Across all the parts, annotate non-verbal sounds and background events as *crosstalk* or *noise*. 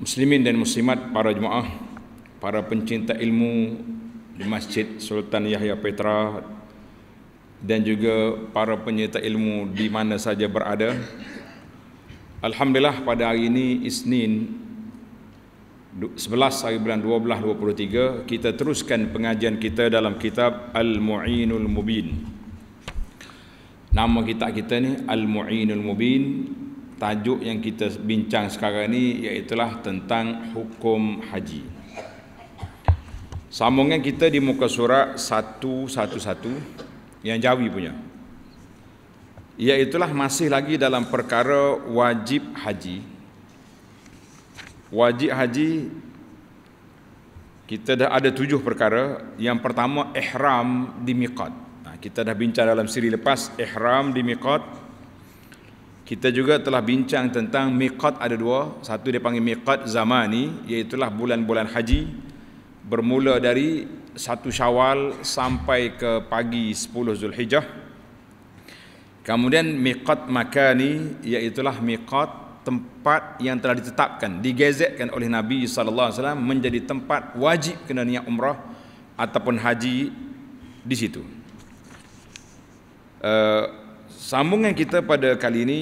muslimin dan muslimat para jemaah para pencinta ilmu di Masjid Sultan Yahya Petra dan juga para penyerta ilmu di mana saja berada. Alhamdulillah pada hari ini Isnin 11 hari bulan 12 23 kita teruskan pengajian kita dalam kitab Al-Mu'inul Mubin. Nama kitab kita ni Al-Mu'inul Mubin tajuk yang kita bincang sekarang ini ialah tentang hukum haji. Sambungan kita di muka surat 111 yang Jawi punya. Iaitulah masih lagi dalam perkara wajib haji. Wajib haji kita dah ada tujuh perkara. Yang pertama ihram di miqat. kita dah bincang dalam siri lepas ihram di miqat. Kita juga telah bincang tentang miqat ada dua. Satu dia panggil miqat zamani, iaitu bulan-bulan haji. Bermula dari satu syawal sampai ke pagi 10 Zulhijjah. Kemudian miqat makani, iaitu miqat tempat yang telah ditetapkan, digezekkan oleh Nabi Sallallahu Alaihi Wasallam menjadi tempat wajib kena niat umrah ataupun haji di situ. Uh, Sambungan kita pada kali ini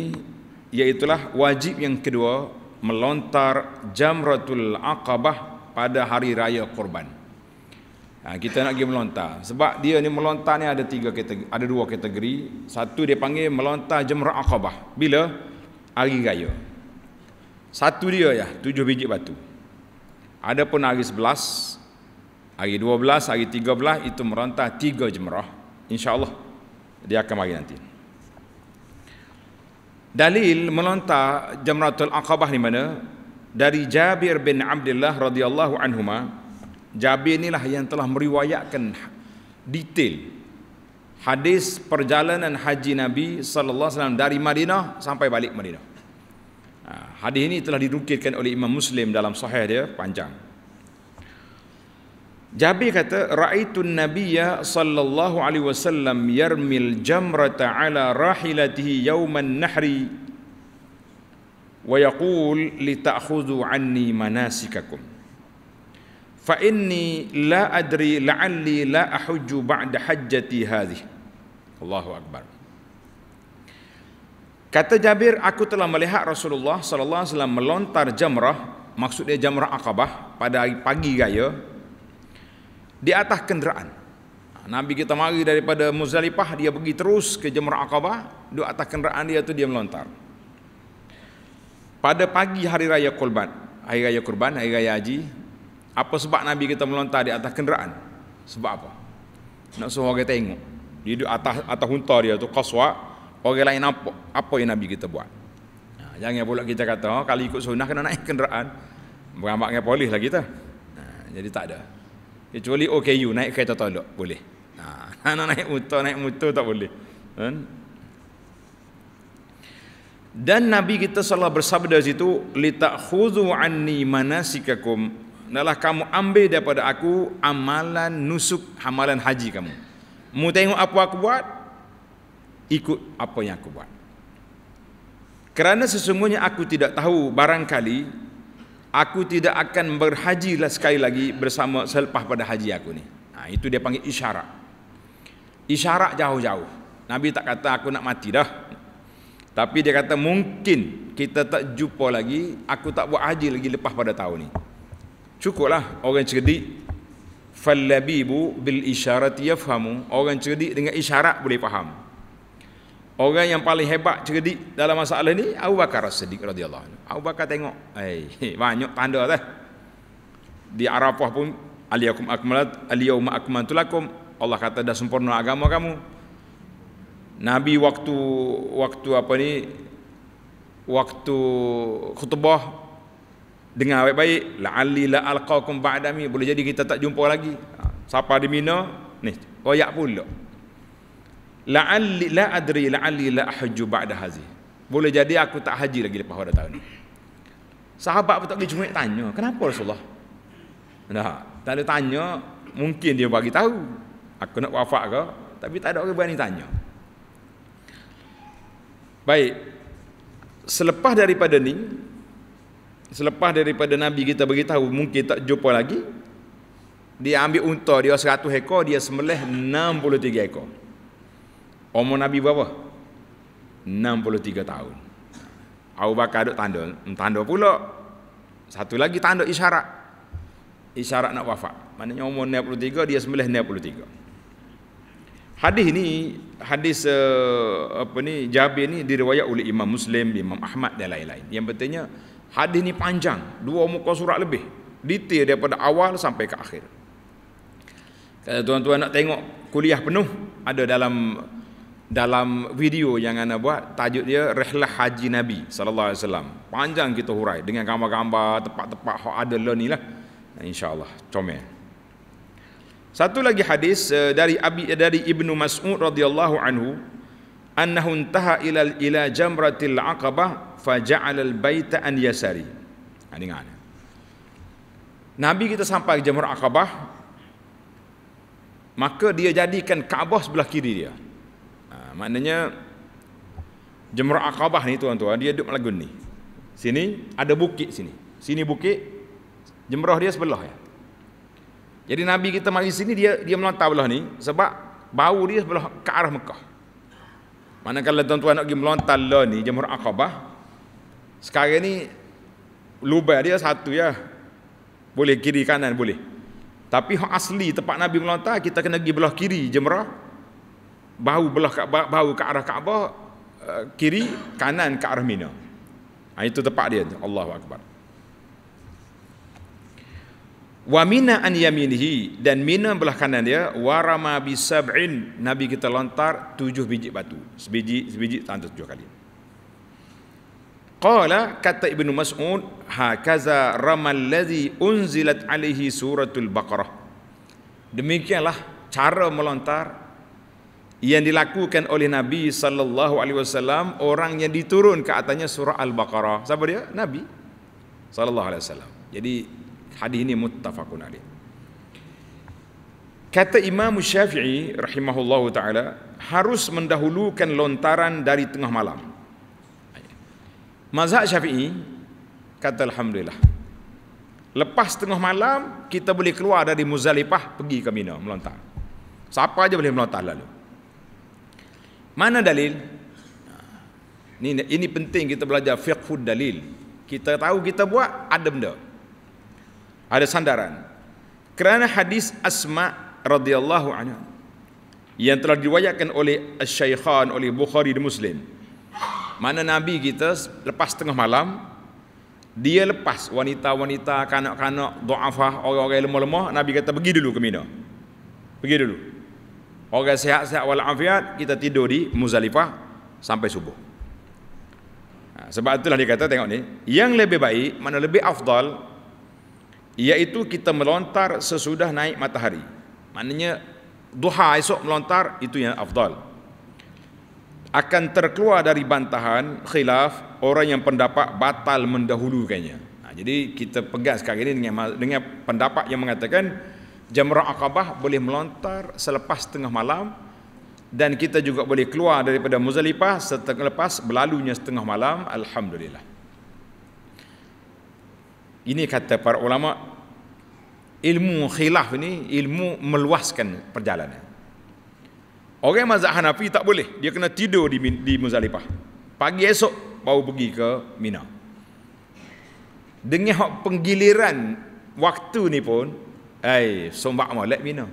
Iaitulah wajib yang kedua Melontar jamratul aqabah pada hari raya korban ha, Kita nak pergi melontar Sebab dia ni melontar ni ada tiga kategori, ada dua kategori Satu dia panggil melontar jamratul aqabah Bila? Hari raya Satu dia ya, tujuh biji batu Ada pun hari sebelas Hari dua belas, hari tiga belas Itu melontar tiga jamrah InsyaAllah dia akan mari nanti Dalil melontar Jamratul Aqabah ni mana? Dari Jabir bin Abdullah radhiyallahu anhuma. Jabir inilah yang telah meriwayatkan detail hadis perjalanan haji Nabi sallallahu alaihi wasallam dari Madinah sampai balik Madinah. Ha, hadis ini telah dinukilkan oleh Imam Muslim dalam sahih dia panjang. Jabir kata raaitun nabiyya sallallahu alaihi wasallam yarmil jamrata ala rahilatihi yawman nahri wa yaqul li ta'khudhu anni manasikakum fa inni la adri la'alli la ahujju ba'da hajjati hadhi Allahu akbar Kata Jabir aku telah melihat Rasulullah sallallahu alaihi wasallam melontar jamrah maksudnya jamrah Akabah pada pagi raya di atas kenderaan. Nabi kita mari daripada Muzdalifah dia pergi terus ke Jemur Aqabah di atas kenderaan dia tu dia melontar. Pada pagi hari raya kurban, hari raya kurban, hari raya haji, apa sebab Nabi kita melontar di atas kenderaan? Sebab apa? Nak semua orang tengok. Dia duduk atas atas unta dia tu qaswa, orang lain apa apa yang Nabi kita buat? Nah, ha, jangan pula kita kata oh, kalau ikut sunnah kena naik kenderaan. Berambak dengan polis lagi tu ha, jadi tak ada. Kecuali OKU naik kereta tolak boleh. Ha, *laughs* nak naik motor, naik motor tak boleh. Kan? Dan Nabi kita salah bersabda situ litakhuzu anni manasikakum Nalah kamu ambil daripada aku amalan nusuk amalan haji kamu. Mu tengok apa aku buat? Ikut apa yang aku buat. Kerana sesungguhnya aku tidak tahu barangkali aku tidak akan berhaji lah sekali lagi bersama selepas pada haji aku ni. Nah, ha, itu dia panggil isyarat. Isyarat jauh-jauh. Nabi tak kata aku nak mati dah. Tapi dia kata mungkin kita tak jumpa lagi, aku tak buat haji lagi lepas pada tahun ni. Cukuplah orang cerdik fallabibu bil isyarati yafhamu. Orang cerdik dengan isyarat boleh faham. Orang yang paling hebat cerdik dalam masalah ni Abu Bakar As-Siddiq radhiyallahu anhu. Abu Bakar tengok, hey, banyak tanda dah. Eh. Di Arafah pun aliyakum akmalat aliyauma akmaltu lakum. Allah kata dah sempurna agama kamu. Nabi waktu waktu apa ni? Waktu khutbah dengar baik-baik la ali la alqakum ba'dami boleh jadi kita tak jumpa lagi. Ha, siapa di Mina? Ni, koyak pula. Ali, la adri Ali, la ahju ba'da hazi boleh jadi aku tak haji lagi lepas pada tahun ni sahabat pun tak boleh jumpa tanya kenapa Rasulullah nah, tak ada tanya mungkin dia bagi tahu aku nak wafat ke tapi tak ada orang berani tanya baik selepas daripada ni selepas daripada Nabi kita bagi tahu mungkin tak jumpa lagi dia ambil unta dia 100 ekor dia semelih 63 ekor Umur Nabi berapa? 63 tahun. Abu Bakar duk tanda, tanda pula. Satu lagi tanda isyarat. Isyarat nak wafat. Maknanya umur 63 dia sembelih 63. Hadis ini hadis uh, apa ni Jabir ni diriwayat oleh Imam Muslim, Imam Ahmad dan lain-lain. Yang pentingnya hadis ini panjang, dua muka surat lebih. Detail daripada awal sampai ke akhir. Kalau tuan-tuan nak tengok kuliah penuh ada dalam dalam video yang anda buat tajuk dia rehlah haji nabi sallallahu alaihi wasallam panjang kita hurai dengan gambar-gambar tempat-tempat hak ada lah ni lah insyaallah comel satu lagi hadis eh, dari Abi eh, dari Ibnu Mas'ud radhiyallahu anhu annahu intaha ila ila jamratil aqabah faja'ala al-baita an yasari ha, dengar Nabi kita sampai ke Jamrah Aqabah maka dia jadikan Kaabah sebelah kiri dia maknanya Jemrah akabah ni tuan-tuan dia duduk lagun ni. Sini ada bukit sini. Sini bukit Jemrah dia sebelah ya. Jadi Nabi kita mari sini dia dia melontar belah ni sebab bau dia sebelah ke arah Mekah. mana kalau tuan-tuan nak pergi melontar lah ni Jemrah akabah Sekarang ni lubang dia satu ya. Boleh kiri kanan boleh. Tapi hak asli tempat Nabi melontar kita kena pergi belah kiri Jemrah bahu belah Kaabah, bahu ke arah Kaabah uh, kiri, kanan ke arah Mina. Ha, itu tempat dia. Allahu Akbar. Wa mina an yaminihi dan mina belah kanan dia warama bi sab'in nabi kita lontar tujuh biji batu sebiji sebiji tanda tujuh kali qala kata ibnu mas'ud kaza ramal ladzi unzilat alaihi suratul baqarah demikianlah cara melontar yang dilakukan oleh Nabi sallallahu alaihi wasallam orang yang diturun ke atasnya surah al-Baqarah. Siapa dia? Nabi sallallahu alaihi wasallam. Jadi hadis ini muttafaqun alaih. Kata Imam Syafi'i rahimahullahu taala harus mendahulukan lontaran dari tengah malam. Mazhab Syafi'i kata alhamdulillah. Lepas tengah malam kita boleh keluar dari Muzalifah pergi ke Mina melontar. Siapa aja boleh melontar lalu. Mana dalil? Ini, ini penting kita belajar fiqhud dalil. Kita tahu kita buat ada benda. Ada sandaran. Kerana hadis Asma radhiyallahu anha yang telah diriwayatkan oleh Syaikhan oleh Bukhari dan Muslim. Mana Nabi kita lepas tengah malam dia lepas wanita-wanita, kanak-kanak, duafah, orang-orang lemah-lemah, Nabi kata pergi dulu ke Mina. Pergi dulu. Orang sehat-sehat walafiat kita tidur di Muzalifah sampai subuh. Ha, sebab itulah dia kata tengok ni, yang lebih baik mana lebih afdal iaitu kita melontar sesudah naik matahari. Maknanya duha esok melontar itu yang afdal. Akan terkeluar dari bantahan khilaf orang yang pendapat batal mendahulukannya. Nah, ha, jadi kita pegang sekarang ini dengan, dengan pendapat yang mengatakan Jamrah Aqabah boleh melontar selepas tengah malam dan kita juga boleh keluar daripada Muzalipah setengah lepas berlalunya setengah malam alhamdulillah. Ini kata para ulama ilmu khilaf ini ilmu meluaskan perjalanan. Orang mazhab Hanafi tak boleh, dia kena tidur di di Muzalipah. Pagi esok baru pergi ke Mina. Dengan penggiliran waktu ni pun Hei, sombak mah, let me know.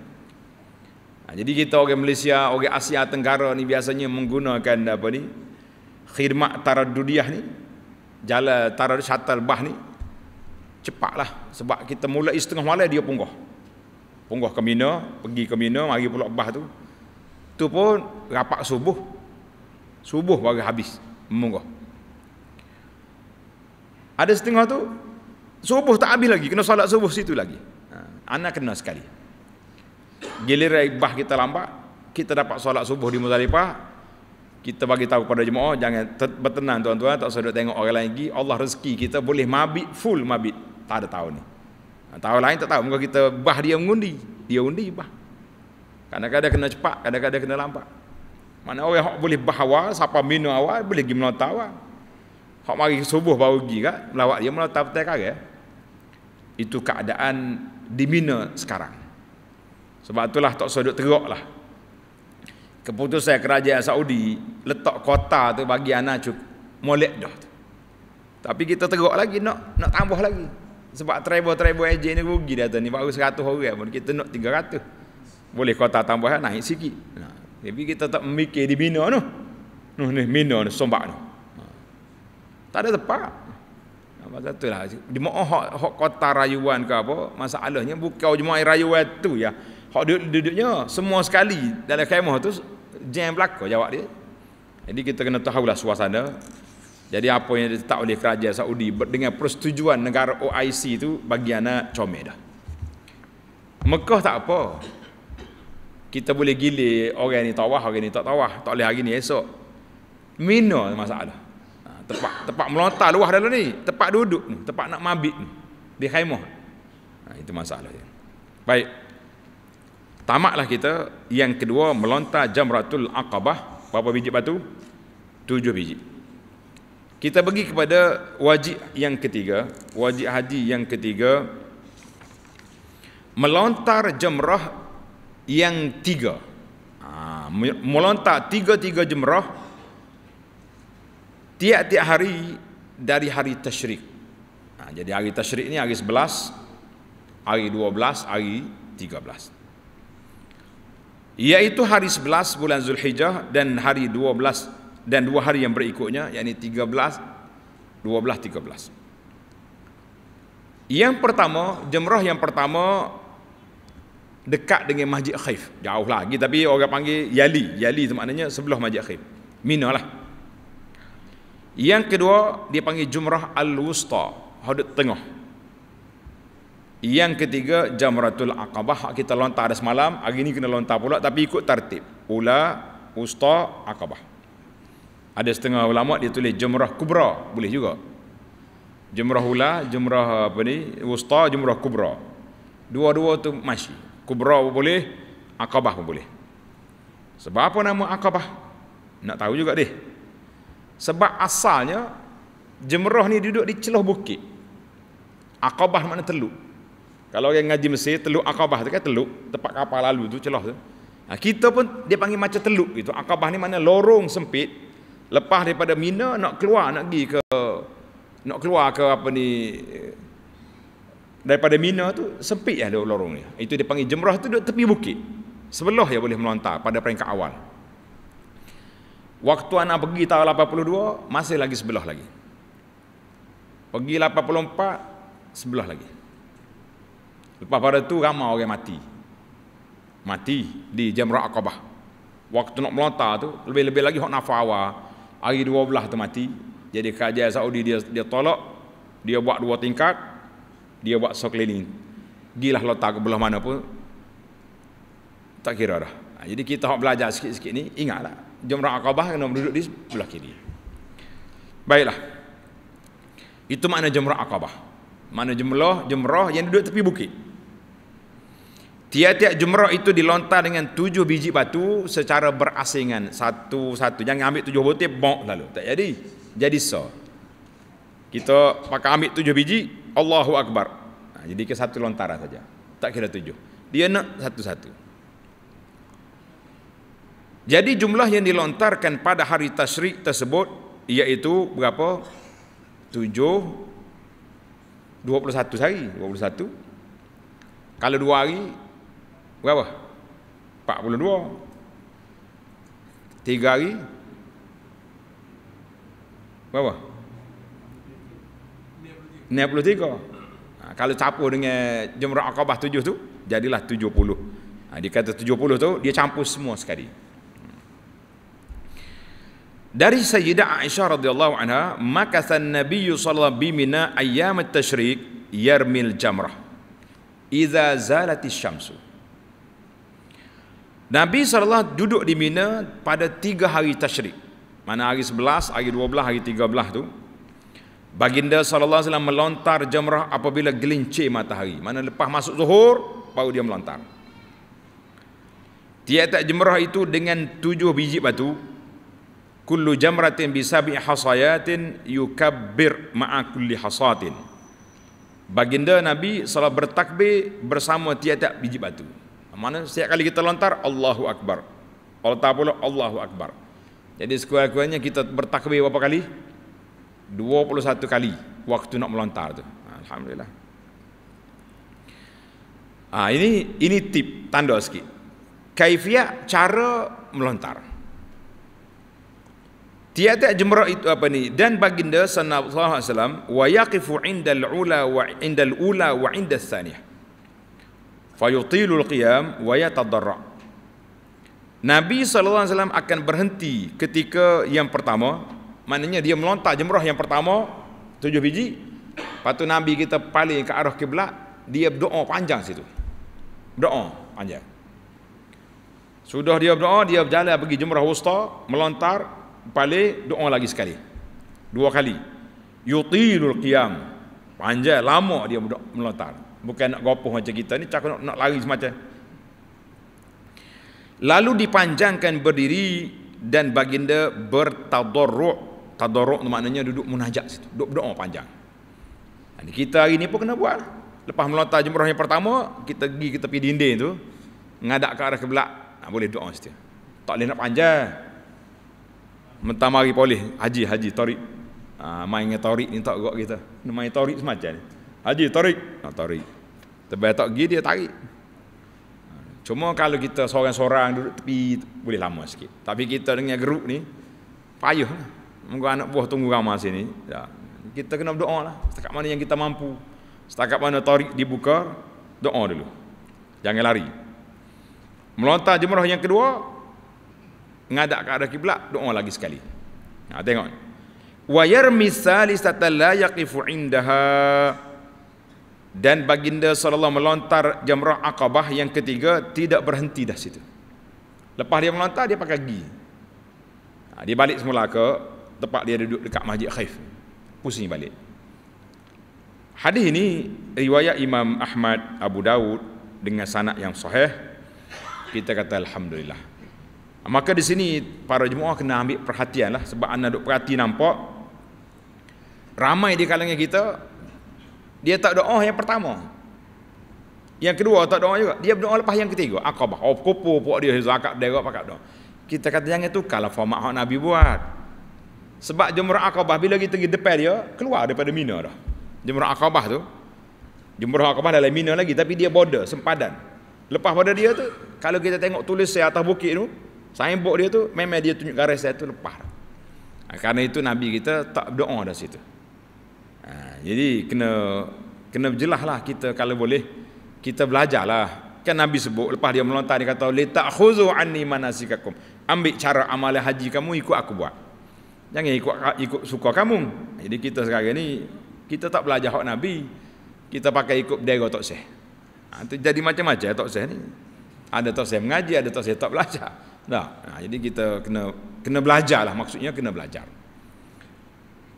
Ha, jadi kita orang Malaysia, orang Asia Tenggara ni biasanya menggunakan apa ni? Khidmat taradudiah ni. Jalan tarad syatal bah ni. Cepatlah. Sebab kita mulai setengah malam dia punggah. Punggah ke Mina, pergi ke Mina, mari pula bah tu. Tu pun rapat subuh. Subuh baru habis. Munggah. Ada setengah tu, subuh tak habis lagi. Kena salat subuh situ lagi. Anak kena sekali. Giliran ibah kita lambat, kita dapat solat subuh di Muzalifah, kita bagi tahu kepada jemaah jangan bertenang tuan-tuan tak usah tengok orang lain lagi Allah rezeki kita boleh mabit full mabit tak ada tahu ni tahu lain tak tahu muka kita bah dia mengundi dia undi bah kadang-kadang kena cepat kadang-kadang kena lambat mana orang yang boleh bah awal siapa minum awal boleh pergi melontar awal hak mari subuh baru pergi kan melawat dia melontar petai kare itu keadaan dibina sekarang. Sebab itulah tak sedut teruk lah. Keputusan kerajaan Saudi letak kota tu bagi anak cukup molek dah. Tu. Tapi kita teruk lagi nak nak tambah lagi. Sebab travel-travel agent ni rugi dah tu ni baru 100 orang pun kita nak 300. Boleh kota tambah naik sikit. Nah, ha, tapi kita tak memikir dibina tu. Nuh ni mina ni sombak tu. Ha. Tak ada tempat. Pasal tu lah. Jemaah hok hok kota rayuan ke apa, masalahnya bukau jemaah rayuan tu ya. Hok duduk, duduknya semua sekali dalam khemah tu jam belaka jawab dia. Jadi kita kena tahu lah suasana. Jadi apa yang ditetap oleh kerajaan Saudi dengan persetujuan negara OIC itu bagi anak comel dah. Mekah tak apa. Kita boleh gilir orang ni tawah, orang ni tak tawah. Tak boleh hari ni esok. Mina masalah tempat tempat melontar luah dalam ni tempat duduk ni tempat nak mabit ni di khaimah ha, itu masalahnya baik tamatlah kita yang kedua melontar jamratul aqabah berapa biji batu tujuh biji kita pergi kepada wajib yang ketiga wajib haji yang ketiga melontar jemrah yang tiga ha, melontar tiga-tiga jemrah tiap-tiap hari dari hari tasyrik. Ha, jadi hari tasyrik ni hari 11, hari 12, hari 13. Iaitu hari 11 bulan Zulhijjah dan hari 12 dan dua hari yang berikutnya yakni 13 12 13. Yang pertama, jemrah yang pertama dekat dengan Masjid Khaif. Jauh lah lagi tapi orang panggil Yali. Yali itu maknanya sebelah Masjid Khaif. Mina lah. Yang kedua dia panggil jumrah al-wusta, hudud tengah. Yang ketiga jamratul aqabah hak kita lontar ada semalam, hari ni kena lontar pula tapi ikut tertib. Ula, wusta, aqabah. Ada setengah ulama dia tulis jumrah kubra, boleh juga. Jumrah ula, jumrah apa ni, wusta, jumrah kubra. Dua-dua tu masih. Kubra pun boleh, aqabah pun boleh. Sebab apa nama aqabah? Nak tahu juga deh. Sebab asalnya jemrah ni duduk di celah bukit. Aqabah mana teluk. Kalau orang ngaji Mesir, teluk Aqabah tu kan teluk, tempat kapal lalu tu celah tu. Nah, ha, kita pun dia panggil macam teluk gitu. Aqabah ni mana lorong sempit lepas daripada Mina nak keluar nak pergi ke nak keluar ke apa ni daripada Mina tu sempit ya lorong ni. Itu dia panggil jemrah tu duduk tepi bukit. Sebelah ya boleh melontar pada peringkat awal. Waktu anak pergi tahun 82 masih lagi sebelah lagi. Pergi 84 sebelah lagi. Lepas pada tu ramai orang mati. Mati di Jamrah Aqabah. Waktu nak melontar tu lebih-lebih lagi hok nafar awal. Hari 12 tu mati. Jadi kerajaan Saudi dia dia tolak, dia buat dua tingkat, dia buat sekeliling. Gilah lontar ke belah mana pun tak kira dah. Ha, jadi kita hok belajar sikit-sikit ni ingatlah jumrah Aqabah kena duduk di sebelah kiri baiklah itu makna jumrah Aqabah? Mana jumrah jumrah yang duduk tepi bukit tiap-tiap jumrah itu dilontar dengan tujuh biji batu secara berasingan satu-satu jangan ambil tujuh butir bok lalu tak jadi jadi so kita pakai ambil tujuh biji Allahu Akbar nah, ha, jadi ke satu lontaran saja tak kira tujuh dia nak satu-satu jadi jumlah yang dilontarkan pada hari tasrik tersebut iaitu berapa? 7 21 hari, 21. Kalau 2 hari berapa? 42. 3 hari berapa? 63. Kalau campur dengan jumrah akabah tujuh tu, jadilah tujuh puluh dia kata puluh tu, dia campur semua sekali. Dari Sayyidah Aisyah radhiyallahu anha, maka san Nabiy sallallahu alaihi bimina ayyam at-tasyrik yarmil jamrah. Idza zalatis syamsu. Nabi sallallahu duduk di Mina pada tiga hari tasyrik. Mana hari 11, hari 12, hari 13 tu. Baginda sallallahu alaihi wasallam melontar jamrah apabila gelincir matahari. Mana lepas masuk zuhur baru dia melontar. Tiap-tiap jamrah itu dengan tujuh biji batu kullu jamratin bi sab'i hasayatin yukabbir ma'a kulli hasatin baginda nabi salat bertakbir bersama tiap-tiap biji batu mana setiap kali kita lontar Allahu akbar kalau tak pula Allahu akbar jadi sekurang-kurangnya kita bertakbir berapa kali 21 kali waktu nak melontar tu ha, alhamdulillah ah ini ini tip tanda sikit kaifiat cara melontar tiada jumrah itu apa ni dan baginda sallallahu alaihi wasallam wa yaqifu indal ula wa indal ula wa indal thaniyah fayutilu alqiyam wa yatadarra Nabi sallallahu alaihi wasallam akan berhenti ketika yang pertama maknanya dia melontar jumrah yang pertama tujuh biji lepas tu Nabi kita paling ke arah kiblat dia berdoa panjang situ berdoa panjang sudah dia berdoa, dia berjalan pergi jumrah wusta, melontar, pale doa lagi sekali dua kali yutilul qiyam panjang lama dia melontar bukan nak gopoh macam kita ni cakap nak, nak lari semacam lalu dipanjangkan berdiri dan baginda bertadarruk tadarruk tu maknanya duduk munajat situ duduk berdoa panjang ini kita hari ni pun kena buat lepas melontar jumrah yang pertama kita pergi ke tepi dinding tu ngadap ke arah kebelak nah, boleh doa situ tak boleh nak panjang mentamari polis haji haji tarik ha, ah, main dengan tarik ni tak gerak kita main tarik semacam ni haji tarik nak ha, tarik tebal tak gi dia tarik cuma kalau kita seorang-seorang duduk tepi boleh lama sikit tapi kita dengan grup ni payah Munggu anak buah tunggu ramah sini ya. kita kena berdoa lah setakat mana yang kita mampu setakat mana tarik dibuka doa dulu jangan lari melontar jemrah yang kedua ngadak ke arah kiblat doa lagi sekali ha tengok wa yarmi salisata la yaqifu indaha dan baginda sallallahu melontar jamrah akabah yang ketiga tidak berhenti dah situ lepas dia melontar dia pakai gi ha, dia balik semula ke tempat dia duduk dekat masjid khaif pusing balik hadis ini riwayat imam ahmad abu daud dengan sanad yang sahih kita kata alhamdulillah Maka di sini para jemaah kena ambil perhatian lah sebab anda duk perhati nampak ramai di kalangan kita dia tak doa yang pertama. Yang kedua tak doa juga. Dia berdoa lepas yang ketiga. Akabah. Oh, kopo puak dia zakat derak pakak doa. Kita kata jangan tu kalau format hak Nabi buat. Sebab jumrah akabah bila kita pergi depan dia keluar daripada mina dah. Jumrah akabah tu jumrah akabah dalam mina lagi tapi dia border sempadan. Lepas pada dia tu kalau kita tengok tulis di atas bukit tu Sainbok dia tu memang dia tunjuk garis dia tu lepas. Ha, karena itu Nabi kita tak doa dah situ. Ha, jadi kena kena jelaslah kita kalau boleh kita belajarlah. Kan Nabi sebut lepas dia melontar dia kata li ta'khuzu anni manasikakum. Ambil cara amal haji kamu ikut aku buat. Jangan ikut ikut suka kamu. Jadi kita sekarang ni kita tak belajar hak Nabi. Kita pakai ikut bendera tok syekh. Ha, jadi macam-macam ya, tok syekh ni. Ada tok syekh mengaji, ada tok syekh tak belajar. Tak. Nah, ha, jadi kita kena kena belajar lah maksudnya kena belajar.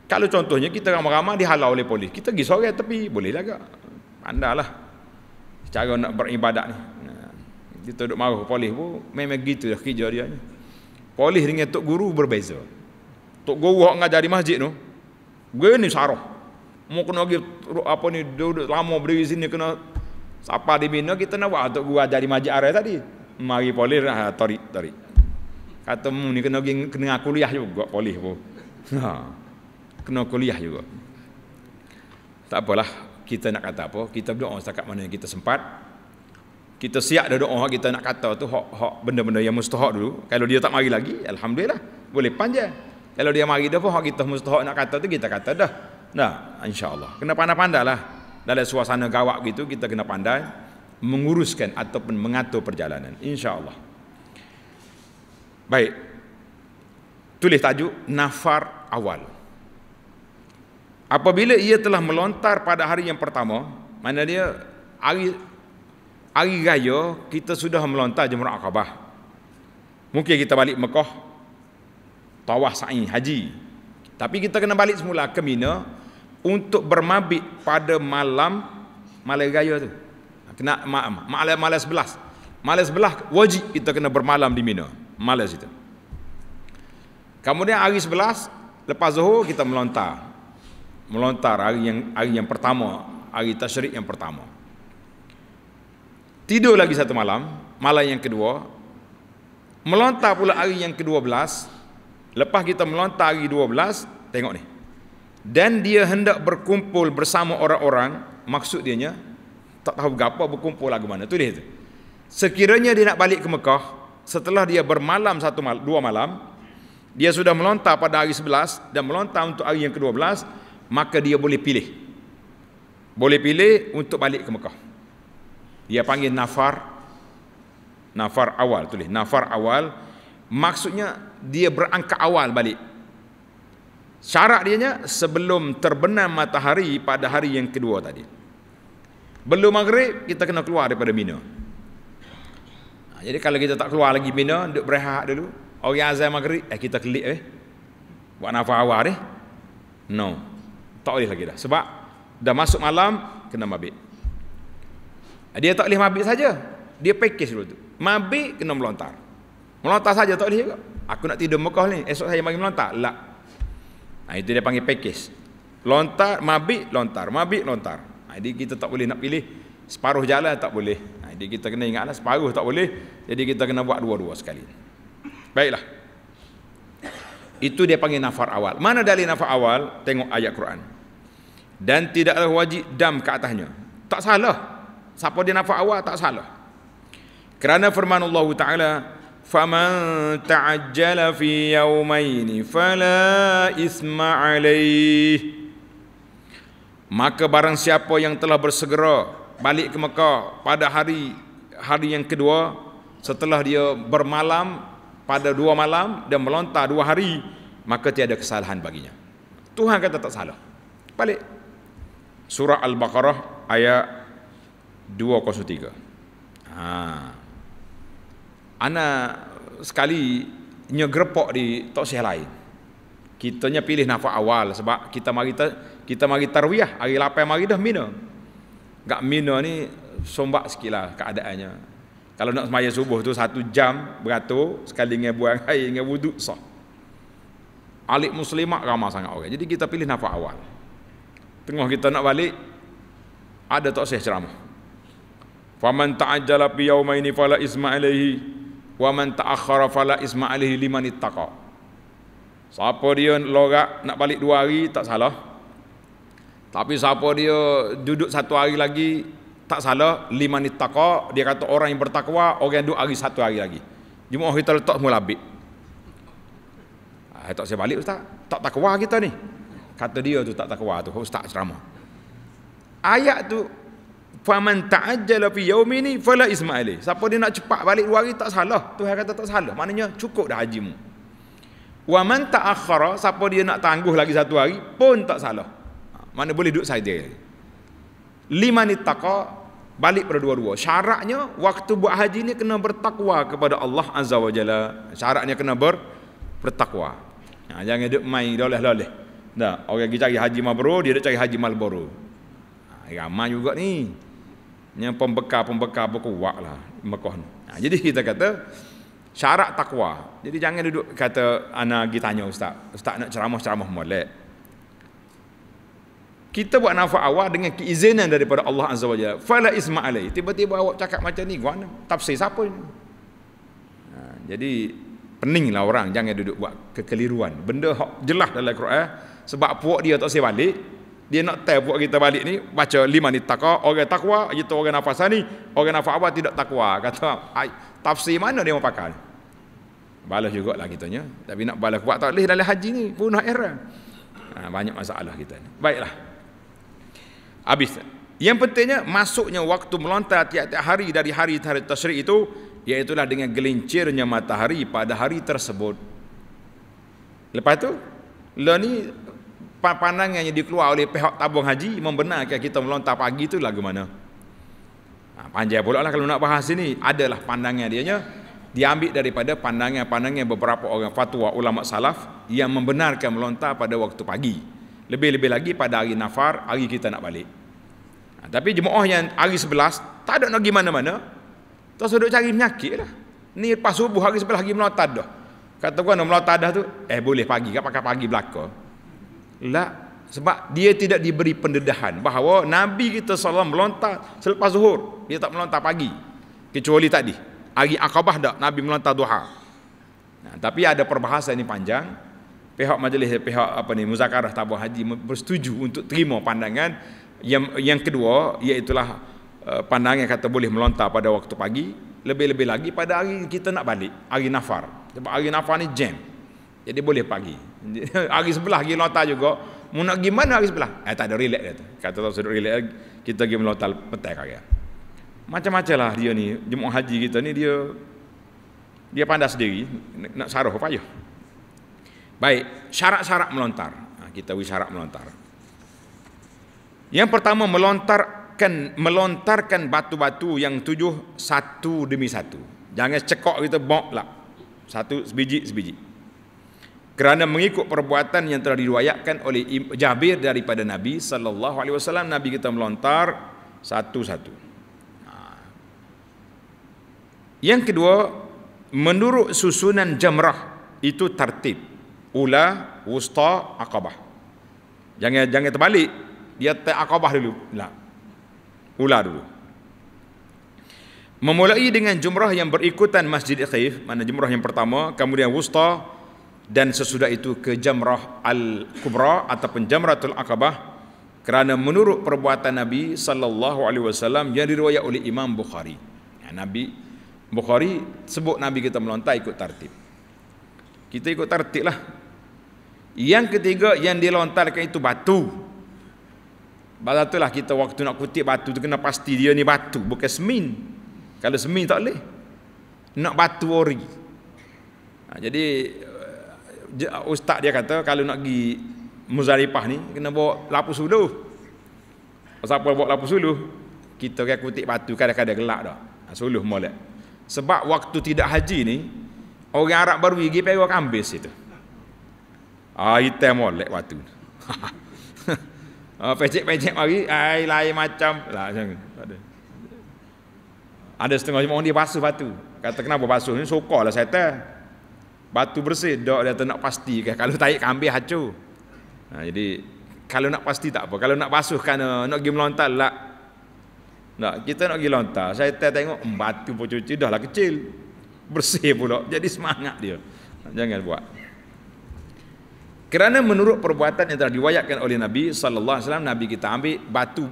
Kalau contohnya kita ramai-ramai dihalau oleh polis, kita pergi sore tapi boleh lah gak. Pandalah cara nak beribadat ni. Ha, kita duduk marah polis pun memang gitu dah kerja dia ni. Polis dengan tok guru berbeza. Tok guru hok ngajar di masjid tu. Gue ni sarah. Mau kena pergi apa ni duduk lama berdiri sini kena siapa di dibina kita nak buat tok gua ajar di masjid area tadi mari polis lah, ah tarik tarik kata mu hmm, ni kena pergi kena kuliah juga polis pun *laughs* ha kena kuliah juga tak apalah kita nak kata apa kita berdoa setakat mana yang kita sempat kita siap dah doa kita nak kata tu hak hak benda-benda yang mustahak dulu kalau dia tak mari lagi alhamdulillah boleh panjang kalau dia mari dah pun hak kita mustahak nak kata tu kita kata dah nah insyaallah kena pandai-pandailah dalam suasana gawak gitu kita kena pandai menguruskan ataupun mengatur perjalanan insyaallah baik tulis tajuk nafar awal apabila ia telah melontar pada hari yang pertama mana dia hari hari raya kita sudah melontar jumrah akabah mungkin kita balik Mekah tawaf sa'i haji tapi kita kena balik semula ke Mina untuk bermabit pada malam malam raya tu kena malam malam malam sebelah malam sebelah wajib kita kena bermalam di Mina malas itu kemudian hari sebelas, lepas zuhur kita melontar melontar hari yang hari yang pertama hari tasyrik yang pertama tidur lagi satu malam malam yang kedua melontar pula hari yang kedua belas lepas kita melontar hari dua belas tengok ni dan dia hendak berkumpul bersama orang-orang maksud dianya tak tahu gapa berkumpul lagu mana tulis tu. Sekiranya dia nak balik ke Mekah setelah dia bermalam satu malam, dua malam, dia sudah melontar pada hari 11 dan melontar untuk hari yang ke-12, maka dia boleh pilih. Boleh pilih untuk balik ke Mekah. Dia panggil nafar nafar awal tulis nafar awal maksudnya dia berangkat awal balik. Syarat nya sebelum terbenam matahari pada hari yang kedua tadi. Belum maghrib kita kena keluar daripada Mina. Ha, jadi kalau kita tak keluar lagi Mina, duduk berehat dulu, orang azan maghrib, eh kita kelik eh. Buat nafas awal ni. Eh. No. Tak boleh lagi dah. Sebab dah masuk malam kena mabit. Dia tak boleh mabit saja. Dia package dulu tu. Mabit kena melontar. Melontar saja tak boleh juga. Aku nak tidur Mekah ni, esok saya bagi melontar. Lah. Ha, nah, itu dia panggil package. Lontar, mabit, lontar, mabit, lontar. Jadi ha, kita tak boleh nak pilih separuh jalan tak boleh. Jadi ha, kita kena ingatlah separuh tak boleh. Jadi kita kena buat dua-dua sekali. Baiklah. Itu dia panggil nafar awal. Mana dalil nafar awal? Tengok ayat Quran. Dan tidaklah wajib dam ke atasnya. Tak salah. Siapa dia nafar awal tak salah. Kerana firman Allah Taala, "Faman ta'ajjala fi yawmayni fala isma 'alaihi." Maka barang siapa yang telah bersegera balik ke Mekah pada hari hari yang kedua setelah dia bermalam pada dua malam dan melontar dua hari maka tiada kesalahan baginya. Tuhan kata tak salah. Balik. Surah Al-Baqarah ayat 203. Ha. Ana sekali nyegrepok di toksih lain. Kitanya pilih nafas awal sebab kita mari kita kita mari tarwiyah hari lapan mari dah mina gak mina ni sombak sikitlah keadaannya kalau nak semaya subuh tu satu jam beratur sekali dengan buang *laughs* air dengan wuduk sah alik muslimat ramah sangat orang jadi kita pilih nafas awal tengah kita nak balik ada tak sih ceramah faman ta'ajjala fi yawmaini fala isma alaihi wa man ta'akhkhara fala isma alaihi liman ittaqa siapa dia lorak nak balik dua hari tak salah tapi siapa dia duduk satu hari lagi tak salah lima ni taqa dia kata orang yang bertakwa orang yang duduk hari satu hari lagi. Jumaah kita letak semua labik. Ah tak saya balik ustaz. Tak takwa kita ni. Kata dia tu tak takwa tu ustaz ceramah. Ayat tu faman ta'ajjala fi yaumi ni fala isma'ali. Siapa dia nak cepat balik dua hari tak salah. Tuhan kata tak salah. Maknanya cukup dah hajimu. Wa man ta'akhkhara siapa dia nak tangguh lagi satu hari pun tak salah mana boleh duduk saja lima ni taqa balik pada dua-dua syaratnya waktu buat haji ni kena bertakwa kepada Allah Azza wa Jalla syaratnya kena ber, bertakwa ha, jangan duduk main doleh-doleh dah orang pergi cari haji mabrur dia duduk cari haji malboro ha, eh, ramai juga ni ni pembekal-pembekal berkuat lah Mekah ha, jadi kita kata syarat takwa jadi jangan duduk kata anak pergi tanya ustaz ustaz nak ceramah-ceramah molek kita buat nafak awal dengan keizinan daripada Allah Azza wa Jalla. Fala isma alai. Tiba-tiba awak cakap macam ni, gua tafsir siapa ni? Ha, jadi peninglah orang jangan duduk buat kekeliruan. Benda hak jelas dalam Quran sebab puak dia tak sampai balik, dia nak tell puak kita balik ni baca lima ni takwa, orang takwa, itu orang nafas ni, orang nafak awal tidak takwa. Kata ay, tafsir mana dia mau pakai? Balas lah kitanya. Tapi nak balas buat tak boleh dalam haji ni, punah era. Ha, banyak masalah kita ni. Baiklah. Habis. Yang pentingnya masuknya waktu melontar tiap-tiap hari dari hari tarikh tasyrik itu iaitulah dengan gelincirnya matahari pada hari tersebut. Lepas tu, lah ni pandangan yang dikeluar oleh pihak tabung haji membenarkan kita melontar pagi tu lah gimana? Ha, panjang pula lah kalau nak bahas ini. Adalah pandangan dianya diambil daripada pandangan-pandangan beberapa orang fatwa ulama salaf yang membenarkan melontar pada waktu pagi. Lebih-lebih lagi pada hari nafar, hari kita nak balik. Ha, tapi jemaah yang hari sebelas, tak ada nak pergi mana-mana. Terus duduk cari penyakit lah. Ni pas subuh hari sebelah lagi melotad dah. Kata kau nak melotad dah tu, eh boleh pagi kan pakai pagi belaka. Lah, sebab dia tidak diberi pendedahan bahawa Nabi kita SAW melontar selepas zuhur. Dia tak melontar pagi. Kecuali tadi. Hari akabah tak Nabi melontar duha. Nah, ha, tapi ada perbahasan ini panjang pihak majlis eh, pihak apa ni muzakarah tabah haji bersetuju untuk terima pandangan yang yang kedua iaitu lah eh, pandangan kata boleh melontar pada waktu pagi lebih-lebih lagi pada hari kita nak balik hari nafar sebab hari nafar ni jam jadi boleh pagi *laughs* hari sebelah pergi lontar juga mau nak gimana mana hari sebelah eh tak ada relax dia tu kata tak sudah relax eh, kita pergi melontar petai kaya macam-macam lah dia ni jemaah haji kita ni dia dia pandai sendiri nak saruh payah Baik, syarat-syarat melontar. Ha, kita wis syarat melontar. Yang pertama melontarkan melontarkan batu-batu yang tujuh satu demi satu. Jangan cekok kita bok lah. Satu sebiji sebiji. Kerana mengikut perbuatan yang telah diriwayatkan oleh Jabir daripada Nabi sallallahu alaihi wasallam Nabi kita melontar satu-satu. Ha. Yang kedua, menurut susunan jamrah itu tertib ula wusta aqabah jangan jangan terbalik dia tak aqabah dulu lah ula dulu memulai dengan jumrah yang berikutan masjid khif mana jumrah yang pertama kemudian wusta dan sesudah itu ke jamrah al kubra ataupun jamratul aqabah kerana menurut perbuatan nabi sallallahu alaihi wasallam yang diriwayat oleh imam bukhari nabi bukhari sebut nabi kita melontar ikut tartib kita ikut tertib lah yang ketiga yang dilontarkan itu batu batu lah kita waktu nak kutip batu tu kena pasti dia ni batu bukan semin kalau semin tak boleh nak batu ori ha, jadi eh, ustaz dia kata kalau nak pergi muzaripah ni kena bawa lapu suluh siapa bawa lapu suluh kita kena kutip batu kadang-kadang gelak dah ha, suluh molek sebab waktu tidak haji ni Orang Arab baru pergi pegang kambing situ. Ah, item molek waktu. *laughs* Ah, pecek-pecek mari, ai lain macam. Lah, macam ada. Ada setengah orang dia basuh batu. Kata kenapa basuh ni? Sokolah setan. Batu bersih, dok dia nak pasti ke kalau taik kambing hacu. Nah, jadi kalau nak pasti tak apa. Kalau nak basuh kan eh, nak pergi melontar lah. Nah, kita nak pergi lontar. Saya tengok hmm, batu pun cuci dah lah kecil bersih pula jadi semangat dia jangan buat kerana menurut perbuatan yang telah diwayatkan oleh Nabi sallallahu alaihi wasallam Nabi kita ambil batu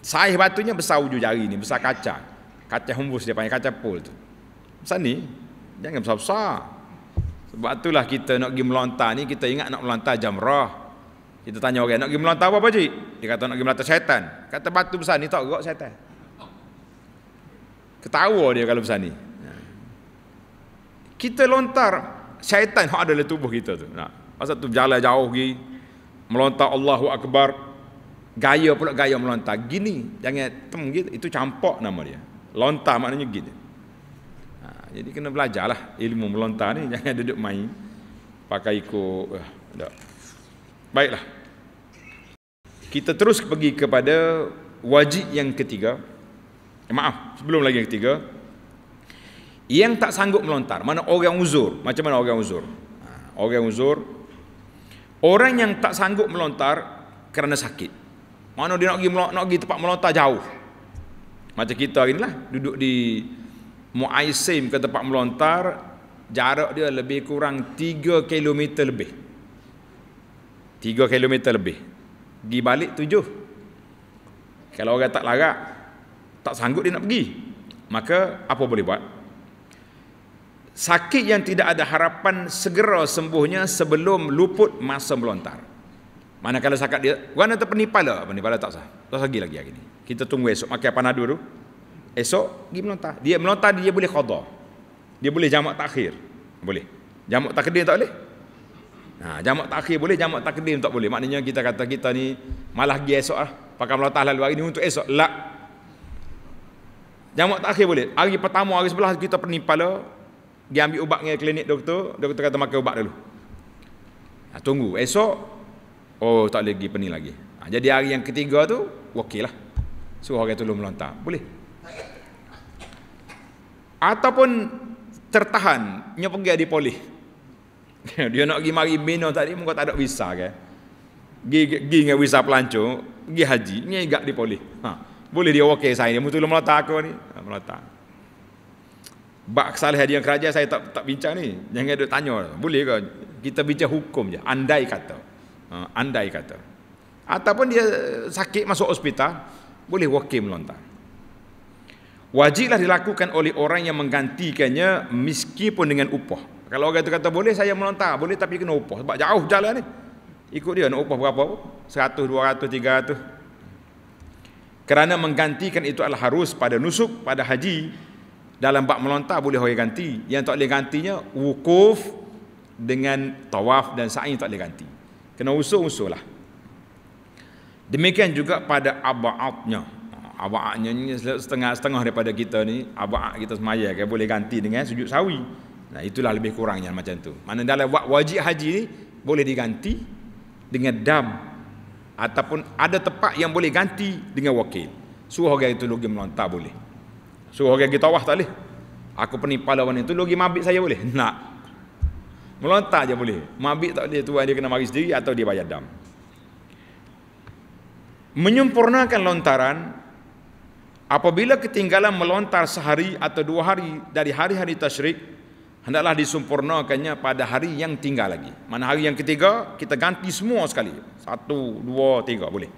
saiz batunya besar ujung jari ni besar kaca kaca humbus dia panggil kaca pol tu besar ni jangan besar-besar sebab itulah kita nak pergi melontar ni kita ingat nak melontar jamrah kita tanya orang nak pergi melontar apa cik dia kata nak pergi melontar syaitan kata batu besar ni tak gerak syaitan ketawa dia kalau besar ni kita lontar syaitan yang dalam tubuh kita tu. Nah, pasal tu berjalan jauh pergi melontar Allahu Akbar gaya pula gaya melontar gini jangan tem gitu itu campak nama dia. Lontar maknanya gini. Ha, jadi kena belajarlah ilmu melontar ni *laughs* jangan duduk main pakai ikut eh, tak. Baiklah. Kita terus pergi kepada wajib yang ketiga. Eh, maaf, sebelum lagi yang ketiga, yang tak sanggup melontar mana orang uzur macam mana orang uzur ha, orang uzur orang yang tak sanggup melontar kerana sakit mana dia nak pergi nak pergi tempat melontar jauh macam kita hari inilah duduk di Muaisim ke tempat melontar jarak dia lebih kurang 3 km lebih 3 km lebih pergi balik 7 kalau orang tak larat tak sanggup dia nak pergi maka apa boleh buat sakit yang tidak ada harapan segera sembuhnya sebelum luput masa melontar. mana kalau sakit dia, bukan ada penipala, penipala tak sah. Tak sah lagi hari ini. Kita tunggu esok, makan panadu dulu. Esok, dia melontar. Dia melontar, dia boleh khadar. Dia boleh jamak takhir. Boleh. Jamak takdir tak boleh? Nah, ha, jamak takhir boleh, jamak takdir tak boleh. Maknanya kita kata kita ni malah pergi esok ah, Pakai melontar lalu hari ni untuk esok. lah, Jamak takhir boleh. Hari pertama, hari sebelah kita penipala, dia ambil ubat dengan klinik doktor, doktor kata makan ubat dulu. Ha, tunggu, esok, oh tak boleh pergi pening lagi. Ha, jadi hari yang ketiga tu, okey lah. Suruh orang tolong melontar. Boleh. Ataupun tertahan, dia pergi di poli. *laughs* dia nak pergi mari minum tadi, mungkin tak ada visa ke. Gi gi dengan visa pelancong, pergi haji, dia igak di poli. Ha, boleh dia okey saya ni, mesti tolong melontar aku ni. Ha, melontar. Bak kesalahan yang kerajaan saya tak tak bincang ni. Jangan duk tanya. Boleh ke kita bincang hukum je? Andai kata. Ha, andai kata. Ataupun dia sakit masuk hospital, boleh wakil melontar. Wajiblah dilakukan oleh orang yang menggantikannya meskipun dengan upah. Kalau orang itu kata boleh saya melontar, boleh tapi kena upah sebab jauh jalan ni. Ikut dia nak upah berapa? 100, 200, 300. Kerana menggantikan itu adalah harus pada nusuk, pada haji, dalam bab melontar boleh orang ganti yang tak boleh gantinya wukuf dengan tawaf dan sa'i tak boleh ganti kena usul-usul lah demikian juga pada aba'atnya aba'atnya ni setengah-setengah daripada kita ni aba'at kita semaya kan boleh ganti dengan sujud sawi nah itulah lebih kurangnya macam tu mana dalam wajib haji ni boleh diganti dengan dam ataupun ada tempat yang boleh ganti dengan wakil suruh orang itu lagi melontar boleh Suruh orang pergi tawaf tak boleh. Aku penipu lawan itu, logi mabik saya boleh? Nak. melontar je boleh. Mabik tak boleh, tuan dia kena mari sendiri atau dia bayar dam. Menyempurnakan lontaran, apabila ketinggalan melontar sehari atau dua hari dari hari-hari tashrik, hendaklah disempurnakannya pada hari yang tinggal lagi. Mana hari yang ketiga, kita ganti semua sekali. Satu, dua, tiga, boleh.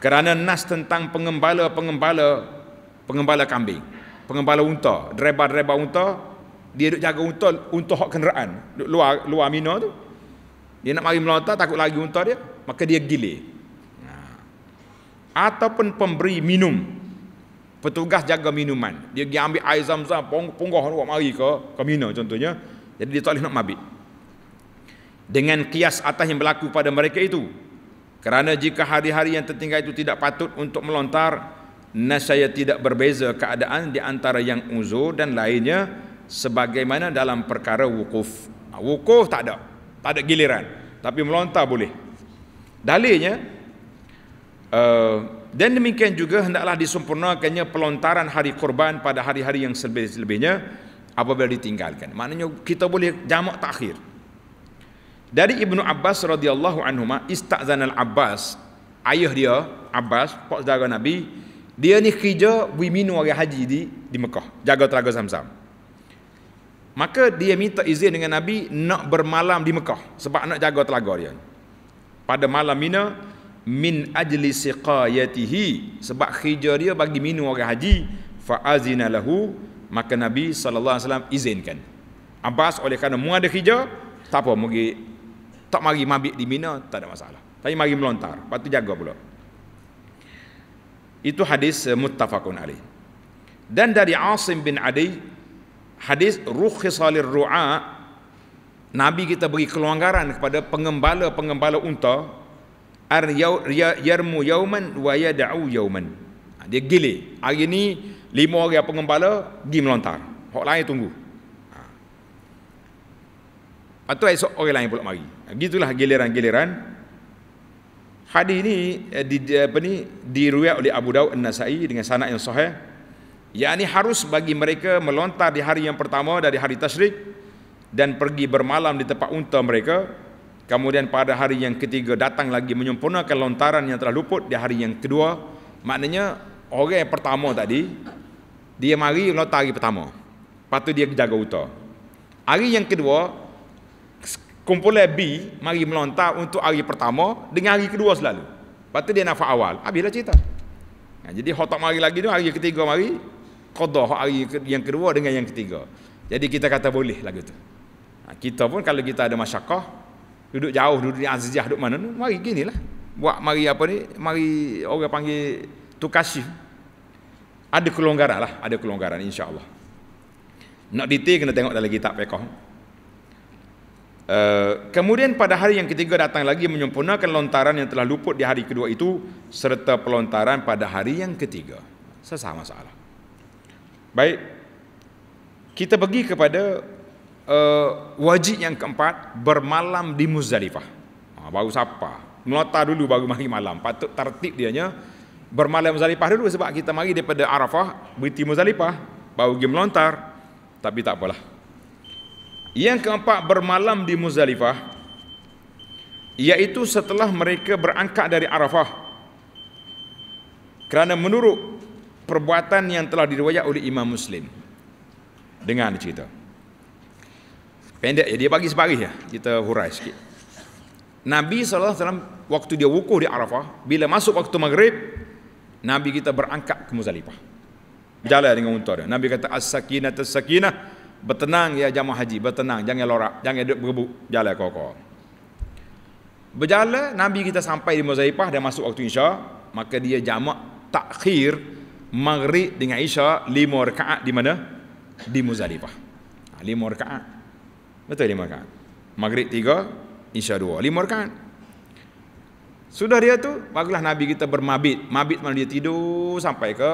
Kerana nas tentang pengembala-pengembala pengembala kambing, pengembala unta, driver-driver unta, dia duk jaga unta, unta hak kenderaan, duk luar luar mina tu. Dia nak mari melontar takut lagi unta dia, maka dia gile. Ha. Ataupun pemberi minum. Petugas jaga minuman. Dia pergi ambil air zam-zam, punggah orang mari ke, ke mina contohnya. Jadi dia tak boleh nak mabit. Dengan kias atas yang berlaku pada mereka itu. Kerana jika hari-hari yang tertinggal itu tidak patut untuk melontar, nasaya tidak berbeza keadaan di antara yang uzur dan lainnya sebagaimana dalam perkara wukuf. Ha, wukuf tak ada. Tak ada giliran. Tapi melontar boleh. Dalilnya uh, dan demikian juga hendaklah disempurnakannya pelontaran hari korban pada hari-hari yang selebih-lebihnya apabila ditinggalkan. Maknanya kita boleh jamak takhir. Dari Ibnu Abbas radhiyallahu anhu ma istazan Abbas ayah dia Abbas pak saudara Nabi dia ni kerja Wiminu orang haji di di Mekah Jaga telaga Zamzam Maka dia minta izin dengan Nabi Nak bermalam di Mekah Sebab nak jaga telaga dia Pada malam Mina Min ajli siqayatihi Sebab kerja dia bagi minum orang haji Fa'azina lahu Maka Nabi SAW izinkan Abbas oleh kerana mu ada kerja Tak apa mungkin Tak mari mabik di Mina Tak ada masalah Tapi mari melontar Lepas jaga pula itu hadis eh, muttafaqun alaih. Dan dari Asim bin Adi hadis rukhisalir ru'a Nabi kita bagi kelonggaran kepada pengembala-pengembala unta ar yau, ya-, yarmu yauman wa yad'u yauman. Ha, dia gile. Hari ni lima orang pengembala pergi melontar. Hak lain tunggu. Atau ha. esok orang lain pula mari. Ha, gitulah giliran-giliran Hadis ini eh, di apa ni diriwayat oleh Abu Daud An-Nasa'i dengan sanad yang sahih. Yani harus bagi mereka melontar di hari yang pertama dari hari tasyrik dan pergi bermalam di tempat unta mereka. Kemudian pada hari yang ketiga datang lagi menyempurnakan lontaran yang telah luput di hari yang kedua. Maknanya orang yang pertama tadi dia mari lontar hari pertama. Lepas tu dia jaga unta. Hari yang kedua kumpulan B mari melontar untuk hari pertama dengan hari kedua selalu. Lepas tu dia nafak awal, habislah cerita. Ya, jadi hotak mari lagi tu hari ketiga mari qadah hari yang kedua dengan yang ketiga. Jadi kita kata boleh lagu tu. Ha, kita pun kalau kita ada masyakah duduk jauh duduk di Azizah duduk mana tu mari lah. Buat mari apa ni? Mari orang panggil tukasi. Ada kelonggaran lah, ada kelonggaran insya-Allah. Nak detail kena tengok dalam kitab fiqh. Eh, kemudian pada hari yang ketiga datang lagi menyempurnakan lontaran yang telah luput di hari kedua itu serta pelontaran pada hari yang ketiga. Sesama masalah. Baik. Kita pergi kepada uh, wajib yang keempat bermalam di Muzdalifah. Ha, baru siapa? Melata dulu baru mari malam. Patut tertib dianya bermalam Muzdalifah dulu sebab kita mari daripada Arafah, beriti Muzdalifah, baru pergi melontar. Tapi tak apalah. Yang keempat bermalam di Muzdalifah iaitu setelah mereka berangkat dari Arafah. Kerana menurut perbuatan yang telah diriwayat oleh Imam Muslim. Dengar dia cerita. Pendek ya dia bagi sebaris ya. Kita hurai sikit. Nabi saw waktu dia wukuh di Arafah, bila masuk waktu Maghrib, Nabi kita berangkat ke Muzdalifah. Jalan dengan unta dia. Nabi kata as-sakinah as-sakinah Bertenang ya jamaah haji, bertenang, jangan lorak, jangan duduk berebut, jalan kau kau. Berjalan Nabi kita sampai di Muzaifah dan masuk waktu Isya, maka dia jamak takhir Maghrib dengan Isya 5 rakaat di mana? Di Muzdalifah. 5 ha, rakaat. Betul 5 rakaat. Maghrib tiga, Isya 2. 5 rakaat. Sudah dia tu, barulah Nabi kita bermabit. Mabit mana dia tidur sampai ke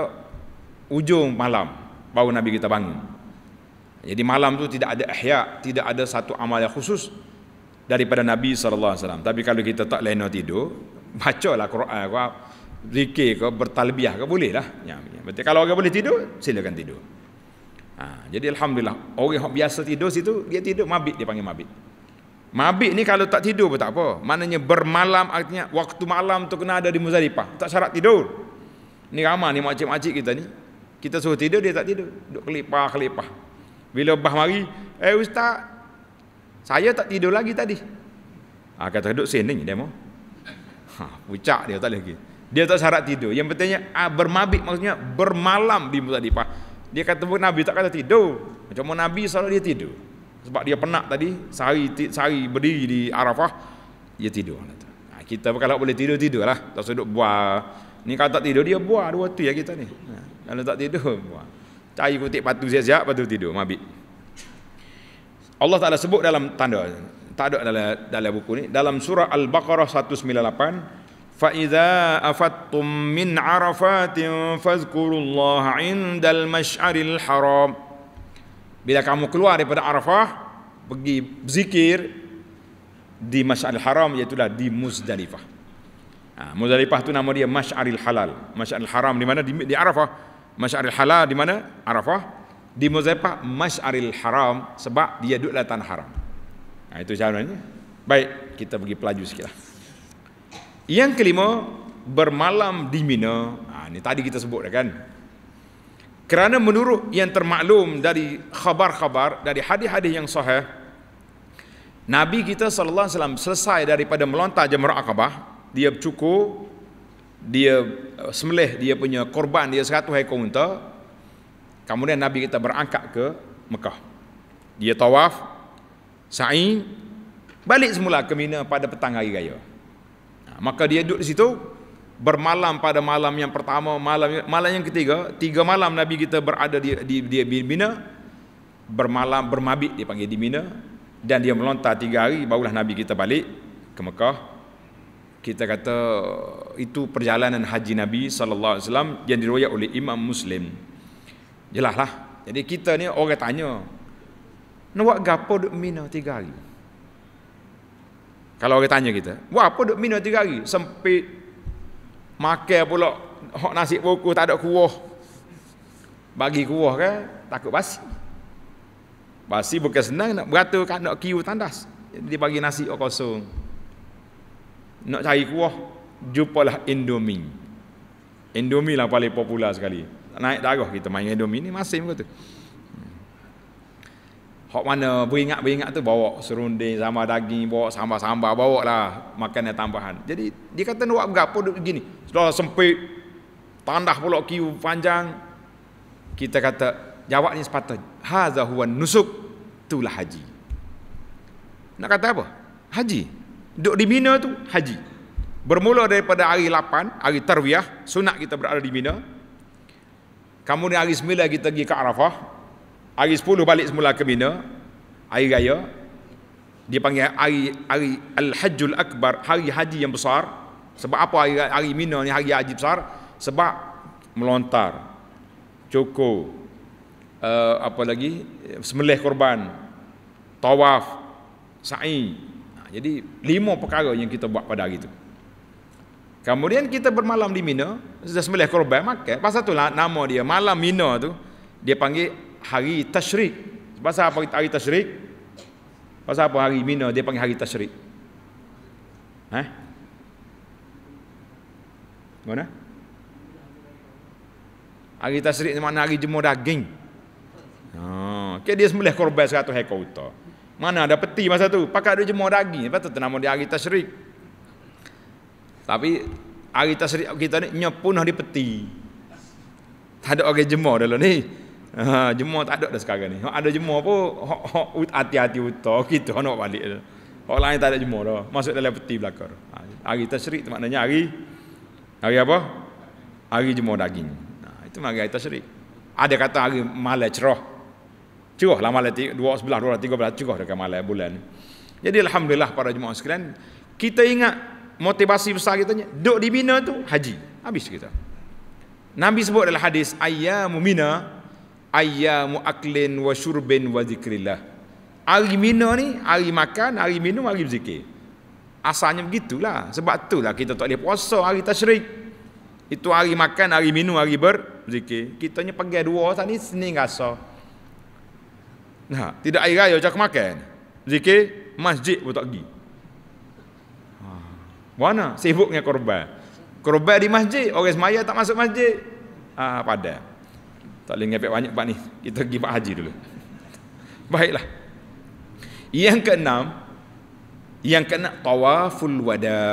ujung malam. Baru Nabi kita bangun. Jadi malam tu tidak ada ihya, tidak ada satu amal yang khusus daripada Nabi sallallahu alaihi wasallam. Tapi kalau kita tak leno tidur, *laughs* bacalah Quran ke, zikir ke, bertalbiah ke boleh lah. Ya, ya. Berarti kalau orang boleh tidur, silakan tidur. Ha, jadi alhamdulillah orang yang biasa tidur situ dia tidur mabit dia panggil mabit. Mabit ni kalau tak tidur pun tak apa. Maknanya bermalam artinya waktu malam tu kena ada di Muzdalifah. Tak syarat tidur. Ni ramai ni macam-macam kita ni. Kita suruh tidur dia tak tidur. Duduk kelipah-kelipah. kelipah kelipah bila bah mari, "Eh ustaz, saya tak tidur lagi tadi." Ah ha, kata duduk sini demo. Ha, pucak dia tak lagi. Dia tak syarat tidur. Yang pentingnya ah, bermabik maksudnya bermalam di tadi pak. Dia kata pun Nabi tak kata tidur. Macam mana Nabi selalu dia tidur. Sebab dia penat tadi, sehari, sehari berdiri di Arafah, dia tidur. Ha, kita kalau boleh tidur, tidurlah. Tak usah buah. Ni kata tidur, dia buah dua tu ya kita ni. Ha, kalau tak tidur, buah. Cari kutip patu siap-siap, patu tidur, mabit. Allah Ta'ala sebut dalam tanda, tak ada dalam, dalam buku ni, dalam surah Al-Baqarah 198, فَإِذَا أَفَدْتُمْ مِنْ عَرَفَاتٍ فَذْكُرُ اللَّهَ عِنْدَ الْمَشْعَرِ الْحَرَامِ Bila kamu keluar daripada Arafah, pergi berzikir di Mas'aril Haram, iaitu di Muzdalifah. Ha, Muzdalifah tu nama dia Mas'aril Halal. Mas'aril Haram di mana? Di, di Arafah. Masyaril Halal di mana? Arafah. Di Muzaifah Masyaril Haram sebab dia duduk dalam tanah haram. Nah, ha, itu jawabannya. Baik, kita pergi pelaju sikit lah. Yang kelima, bermalam di Mina. Nah, ha, ini tadi kita sebut dah kan. Kerana menurut yang termaklum dari khabar-khabar, dari hadis-hadis yang sahih, Nabi kita Alaihi Wasallam selesai daripada melontar jemaah Aqabah, dia cukup dia eh, semelih dia punya korban dia seratus ekor unta kemudian Nabi kita berangkat ke Mekah dia tawaf sa'i balik semula ke Mina pada petang hari raya ha, maka dia duduk di situ bermalam pada malam yang pertama malam malam yang ketiga tiga malam Nabi kita berada di di, di Mina bermalam bermabit dipanggil di Mina dan dia melontar tiga hari barulah Nabi kita balik ke Mekah kita kata itu perjalanan haji Nabi sallallahu alaihi wasallam yang diriwayat oleh Imam Muslim. lah. Jadi kita ni orang tanya, "Nak buat gapo duk Mina 3 hari?" Kalau orang tanya kita, "Buat apa duk Mina 3 hari? Sempit. Makan pula hok nasi buku tak ada kuah." Bagi kuah kan, takut basi. Basi bukan senang nak beratur kan nak kiu tandas. Dia bagi nasi kosong nak cari kuah jumpalah Indomie Indomie lah paling popular sekali naik darah kita main Indomie ni masih kata Hak mana beringat-beringat tu bawa serunding, sama daging, bawa sambal-sambal, bawa lah makanan tambahan. Jadi dia kata nak buat berapa duduk begini. Sudah sempit, tandah pula kiu panjang. Kita kata jawab ni sepatah. Hazahuan nusuk, itulah haji. Nak kata apa? Haji. Duduk di Mina tu haji. Bermula daripada hari 8, hari tarwiyah, sunat kita berada di Mina. Kemudian hari 9 kita pergi ke Arafah. Hari 10 balik semula ke Mina. Hari raya. Dia panggil hari, hari Al-Hajjul Akbar, hari haji yang besar. Sebab apa hari, hari Mina ni hari haji besar? Sebab melontar, cukur, uh, apa lagi, semelih korban, tawaf, sa'i, jadi lima perkara yang kita buat pada hari itu. Kemudian kita bermalam di Mina, sudah sembelih korban makan. Pasal itulah nama dia malam Mina tu dia panggil hari tasyrik. Pasal apa hari tasyrik? Pasal apa hari Mina dia panggil hari tasyrik? Ha? Eh? Mana? Hari tasyrik ni makna hari jemur daging. oh, ha, okay, dia sembelih korban 100 ekor utah. Mana ada peti masa tu? Pakai ada jemur daging. Lepas tu nama dia hari tasyrik. Tapi hari tasyrik kita ni nyepunah di peti. Tak ada orang jemur dulu lah ni. Ha, jemur tak ada dah sekarang ni. Kalau ada jemur pun hati-hati utah *laughs* kita nak balik dulu. Hak lain tak ada jemur dah. Masuk dalam peti belakang. Hari ha, tasyrik tu maknanya hari hari apa? Hari jemur daging. Nah, ha, itu mari hari tasyrik. Ada kata hari malah cerah. Cukup lah malam tiga, dua sebelah, dua tiga belah, cukup dekat malam bulan. Jadi Alhamdulillah para jemaah sekalian, kita ingat motivasi besar kita ni, duduk di Mina tu haji, habis kita. Nabi sebut dalam hadis, Ayyamu Mina, Ayyamu aklin wa syurbin wa zikrillah. Hari Mina ni, hari makan, hari minum, hari berzikir. Asalnya begitulah, sebab itulah kita tak boleh puasa hari tashrik. Itu hari makan, hari minum, hari berzikir. Kitanya pergi dua, tadi sini rasa. Nah, tidak air raya macam makan. Zikir masjid pun tak pergi. Ha. Mana? Sibuk dengan korban. Korban di masjid, orang semaya tak masuk masjid. Ha, pada. Tak boleh ngepek banyak pak ni. Kita pergi pak haji dulu. *laughs* Baiklah. Yang keenam, yang kena tawaful wada.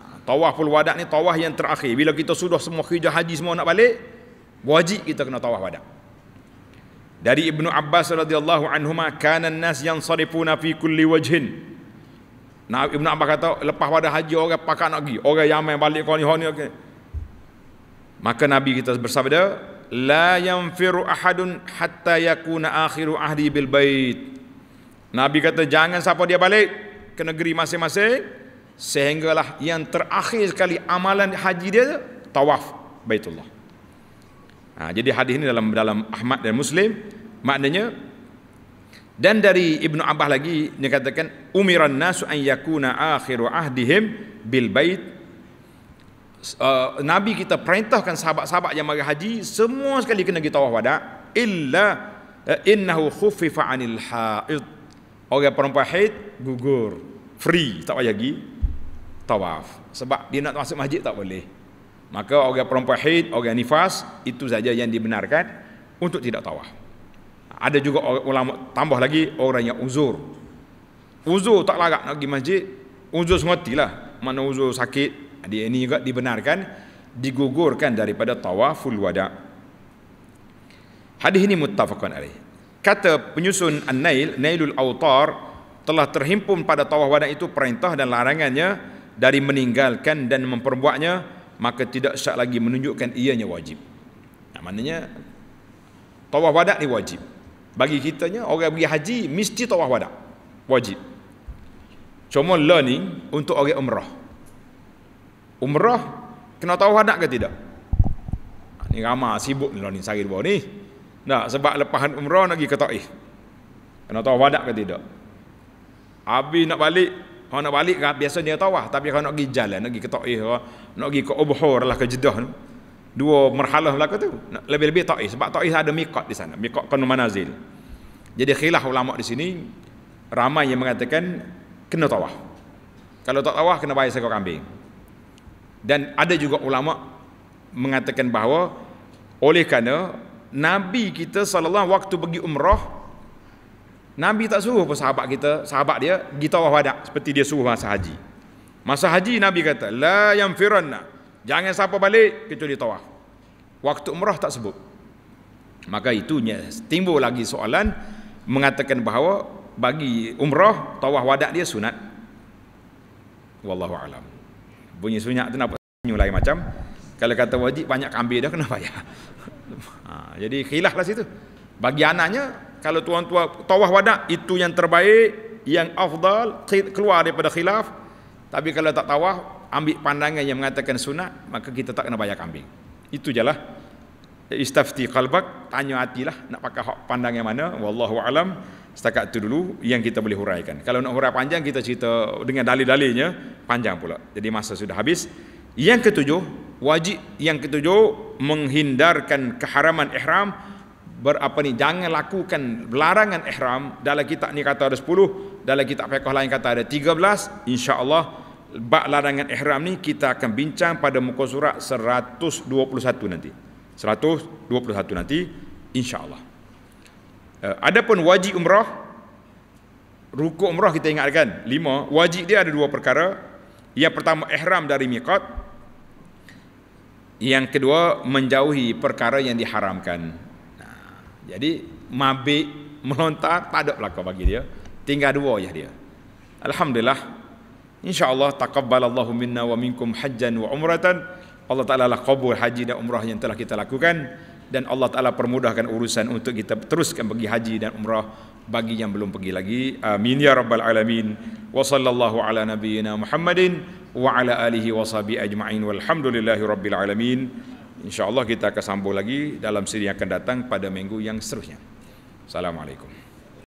Ha, tawaful wada ni tawaf yang terakhir. Bila kita sudah semua kerja haji semua nak balik, wajib kita kena tawaf wada' dari Ibnu Abbas radhiyallahu anhuma kana an-nas yansarifuna fi kulli wajhin Nah Ibnu Abbas kata lepas pada haji orang pakak nak pergi orang yang main balik kau ni hone okay. Maka Nabi kita bersabda la yanfiru ahadun hatta yakuna akhiru ahdi bil bait Nabi kata jangan siapa dia balik ke negeri masing-masing sehinggalah yang terakhir sekali amalan haji dia tawaf Baitullah Ha, jadi hadis ini dalam dalam Ahmad dan Muslim maknanya dan dari Ibnu Abbas lagi dia katakan umiran nasu an yakuna akhiru ahdihim bil bait uh, Nabi kita perintahkan sahabat-sahabat yang mari haji semua sekali kena kita tawaf wada illa uh, innahu khuffifa anil haid orang perempuan haid gugur free tak payah lagi tawaf sebab dia nak masuk masjid tak boleh maka orang perempuan haid orang nifas itu saja yang dibenarkan untuk tidak tawaf ada juga ulama tambah lagi orang yang uzur uzur tak larat nak pergi masjid uzur semertilah mana uzur sakit dia ini juga dibenarkan digugurkan daripada tawaful wada hadis ini muttafaqun alaih kata penyusun an-nail nailul autar telah terhimpun pada tawaf wada itu perintah dan larangannya dari meninggalkan dan memperbuatnya maka tidak sah lagi menunjukkan ianya wajib. Nah, maknanya tawaf wadak ni wajib. Bagi kitanya orang pergi haji mesti tawaf wadak. Wajib. Cuma learning untuk orang umrah. Umrah kena tawaf wadak ke tidak? Nah, ni ramai sibuk ni learning sehari dua ni. Nah, sebab lepas umrah nak pergi ke Taif. Kena tawaf wadak ke tidak? Abi nak balik kalau nak balik biasa biasanya tawaf tapi kalau nak pergi jalan nak pergi ke Taif eh, nak pergi ke Ubhor lah ke Jeddah Dua merhalah lah ke tu. Lebih-lebih Taif eh. sebab Taif eh ada miqat di sana. Miqat kena manazil. Jadi khilaf ulama di sini ramai yang mengatakan kena tawah. Kalau tak tawaf kena bayar seekor kambing. Dan ada juga ulama mengatakan bahawa oleh kerana Nabi kita sallallahu waktu pergi umrah Nabi tak suruh pun sahabat kita, sahabat dia, kita wah wadak seperti dia suruh masa haji. Masa haji Nabi kata, la yang Jangan siapa balik kecuali tawaf. Waktu umrah tak sebut. Maka itunya timbul lagi soalan mengatakan bahawa bagi umrah tawaf wadak dia sunat. Wallahu alam. Bunyi sunat tu nampak bunyi lain macam. Kalau kata wajib banyak kambing dah kena bayar. *laughs* ha, jadi khilaf lah situ. Bagi anaknya kalau tuan-tuan tawaf wada itu yang terbaik yang afdal keluar daripada khilaf tapi kalau tak tawaf ambil pandangan yang mengatakan sunat maka kita tak kena bayar kambing itu jelah istafti qalbak tanya hatilah nak pakai hak pandangan mana wallahu alam setakat itu dulu yang kita boleh huraikan kalau nak hurai panjang kita cerita dengan dalil-dalilnya panjang pula jadi masa sudah habis yang ketujuh wajib yang ketujuh menghindarkan keharaman ihram ber, apa ni jangan lakukan larangan ihram dalam kitab ni kata ada 10 dalam kitab fiqh lain kata ada 13 insyaallah bab larangan ihram ni kita akan bincang pada muka surat 121 nanti 121 nanti insyaallah eh, adapun wajib umrah rukuk umrah kita ingatkan 5 wajib dia ada dua perkara yang pertama ihram dari miqat yang kedua menjauhi perkara yang diharamkan jadi mabik melontar tak ada belaka bagi dia. Tinggal dua ya dia. Alhamdulillah. Insya-Allah taqabbalallahu minna wa minkum hajjan wa umratan. Allah Taala lah kabul haji dan umrah yang telah kita lakukan dan Allah Taala permudahkan urusan untuk kita teruskan pergi haji dan umrah bagi yang belum pergi lagi. Amin ya rabbal alamin. Wa sallallahu ala nabiyyina Muhammadin wa ala alihi washabi ajma'in. Walhamdulillahirabbil alamin insyaallah kita akan sambung lagi dalam siri yang akan datang pada minggu yang seterusnya assalamualaikum